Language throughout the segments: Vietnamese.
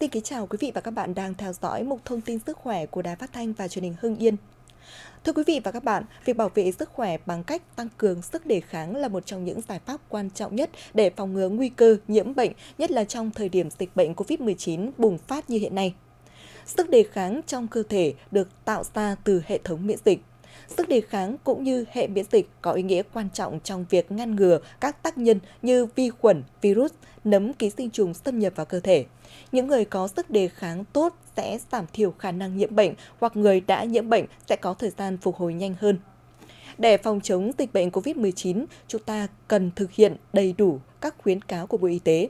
Xin kính chào quý vị và các bạn đang theo dõi mục thông tin sức khỏe của Đài Phát thanh và Truyền hình Hưng Yên. Thưa quý vị và các bạn, việc bảo vệ sức khỏe bằng cách tăng cường sức đề kháng là một trong những giải pháp quan trọng nhất để phòng ngừa nguy cơ nhiễm bệnh, nhất là trong thời điểm dịch bệnh COVID-19 bùng phát như hiện nay. Sức đề kháng trong cơ thể được tạo ra từ hệ thống miễn dịch. Sức đề kháng cũng như hệ miễn dịch có ý nghĩa quan trọng trong việc ngăn ngừa các tác nhân như vi khuẩn, virus, nấm ký sinh trùng xâm nhập vào cơ thể. Những người có sức đề kháng tốt sẽ giảm thiểu khả năng nhiễm bệnh hoặc người đã nhiễm bệnh sẽ có thời gian phục hồi nhanh hơn. Để phòng chống dịch bệnh COVID-19, chúng ta cần thực hiện đầy đủ các khuyến cáo của Bộ Y tế.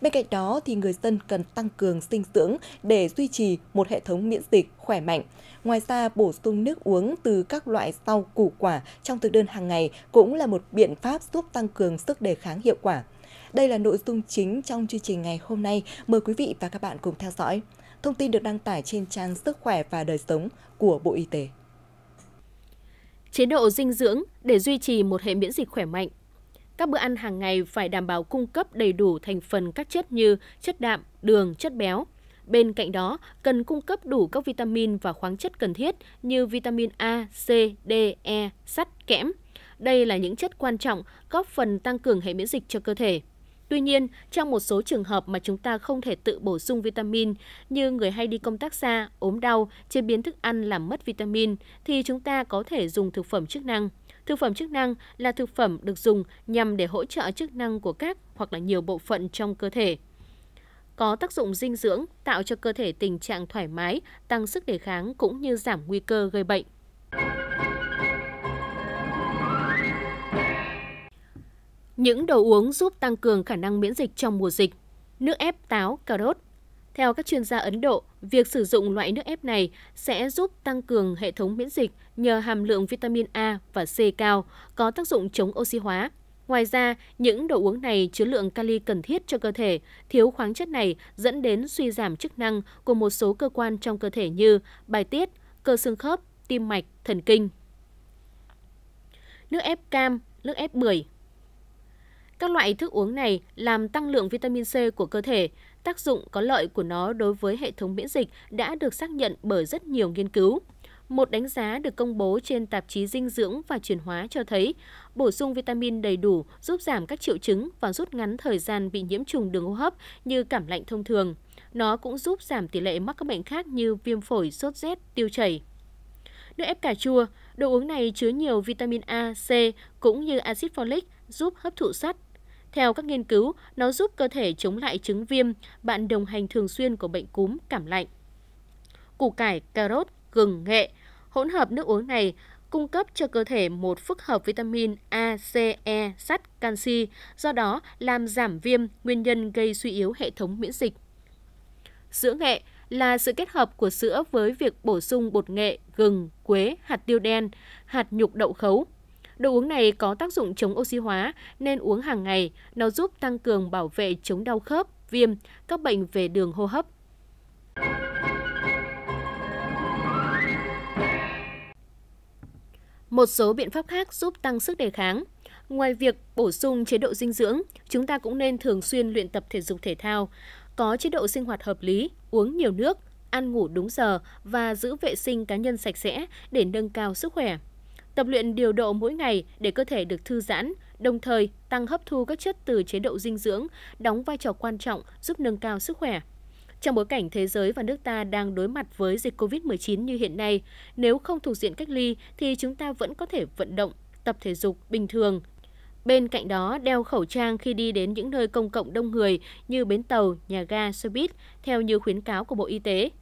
Bên cạnh đó thì người dân cần tăng cường sinh dưỡng để duy trì một hệ thống miễn dịch khỏe mạnh. Ngoài ra, bổ sung nước uống từ các loại rau củ quả trong thực đơn hàng ngày cũng là một biện pháp giúp tăng cường sức đề kháng hiệu quả. Đây là nội dung chính trong chương trình ngày hôm nay. Mời quý vị và các bạn cùng theo dõi. Thông tin được đăng tải trên trang Sức khỏe và đời sống của Bộ Y tế. Chế độ dinh dưỡng để duy trì một hệ miễn dịch khỏe mạnh các bữa ăn hàng ngày phải đảm bảo cung cấp đầy đủ thành phần các chất như chất đạm, đường, chất béo. Bên cạnh đó, cần cung cấp đủ các vitamin và khoáng chất cần thiết như vitamin A, C, D, E, sắt, kẽm. Đây là những chất quan trọng góp phần tăng cường hệ miễn dịch cho cơ thể. Tuy nhiên, trong một số trường hợp mà chúng ta không thể tự bổ sung vitamin như người hay đi công tác xa, ốm đau, chế biến thức ăn làm mất vitamin thì chúng ta có thể dùng thực phẩm chức năng. Thực phẩm chức năng là thực phẩm được dùng nhằm để hỗ trợ chức năng của các hoặc là nhiều bộ phận trong cơ thể. Có tác dụng dinh dưỡng, tạo cho cơ thể tình trạng thoải mái, tăng sức đề kháng cũng như giảm nguy cơ gây bệnh. Những đồ uống giúp tăng cường khả năng miễn dịch trong mùa dịch. Nước ép táo, cà rốt, theo các chuyên gia Ấn Độ, việc sử dụng loại nước ép này sẽ giúp tăng cường hệ thống miễn dịch nhờ hàm lượng vitamin A và C cao, có tác dụng chống oxy hóa. Ngoài ra, những đồ uống này chứa lượng kali cần thiết cho cơ thể, thiếu khoáng chất này dẫn đến suy giảm chức năng của một số cơ quan trong cơ thể như bài tiết, cơ xương khớp, tim mạch, thần kinh. Nước ép cam, nước ép bưởi, các loại thức uống này làm tăng lượng vitamin C của cơ thể, tác dụng có lợi của nó đối với hệ thống miễn dịch đã được xác nhận bởi rất nhiều nghiên cứu. Một đánh giá được công bố trên tạp chí Dinh dưỡng và Chuyển hóa cho thấy, bổ sung vitamin đầy đủ giúp giảm các triệu chứng và rút ngắn thời gian bị nhiễm trùng đường hô hấp như cảm lạnh thông thường. Nó cũng giúp giảm tỷ lệ mắc các bệnh khác như viêm phổi, sốt rét, tiêu chảy. Nước ép cà chua, đồ uống này chứa nhiều vitamin A, C cũng như axit folic giúp hấp thụ sắt, theo các nghiên cứu, nó giúp cơ thể chống lại chứng viêm, bạn đồng hành thường xuyên của bệnh cúm, cảm lạnh. Củ cải, cà rốt, gừng, nghệ, hỗn hợp nước uống này cung cấp cho cơ thể một phức hợp vitamin A, C, E, sắt, canxi, do đó làm giảm viêm, nguyên nhân gây suy yếu hệ thống miễn dịch. Sữa nghệ là sự kết hợp của sữa với việc bổ sung bột nghệ, gừng, quế, hạt tiêu đen, hạt nhục đậu khấu. Đồ uống này có tác dụng chống oxy hóa nên uống hàng ngày, nó giúp tăng cường bảo vệ chống đau khớp, viêm, các bệnh về đường hô hấp. Một số biện pháp khác giúp tăng sức đề kháng. Ngoài việc bổ sung chế độ dinh dưỡng, chúng ta cũng nên thường xuyên luyện tập thể dục thể thao, có chế độ sinh hoạt hợp lý, uống nhiều nước, ăn ngủ đúng giờ và giữ vệ sinh cá nhân sạch sẽ để nâng cao sức khỏe. Tập luyện điều độ mỗi ngày để cơ thể được thư giãn, đồng thời tăng hấp thu các chất từ chế độ dinh dưỡng, đóng vai trò quan trọng giúp nâng cao sức khỏe. Trong bối cảnh thế giới và nước ta đang đối mặt với dịch COVID-19 như hiện nay, nếu không thuộc diện cách ly thì chúng ta vẫn có thể vận động, tập thể dục bình thường. Bên cạnh đó, đeo khẩu trang khi đi đến những nơi công cộng đông người như bến tàu, nhà ga, xe buýt, theo như khuyến cáo của Bộ Y tế –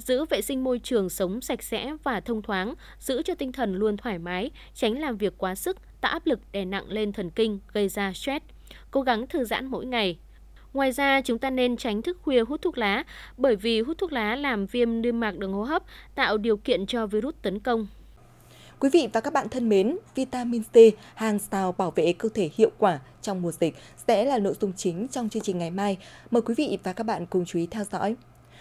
giữ vệ sinh môi trường sống sạch sẽ và thông thoáng, giữ cho tinh thần luôn thoải mái, tránh làm việc quá sức, tạo áp lực đè nặng lên thần kinh, gây ra stress. Cố gắng thư giãn mỗi ngày, Ngoài ra, chúng ta nên tránh thức khuya hút thuốc lá, bởi vì hút thuốc lá làm viêm niêm mạc đường hô hấp, tạo điều kiện cho virus tấn công. Quý vị và các bạn thân mến, vitamin C, hàng rào bảo vệ cơ thể hiệu quả trong mùa dịch sẽ là nội dung chính trong chương trình ngày mai. Mời quý vị và các bạn cùng chú ý theo dõi.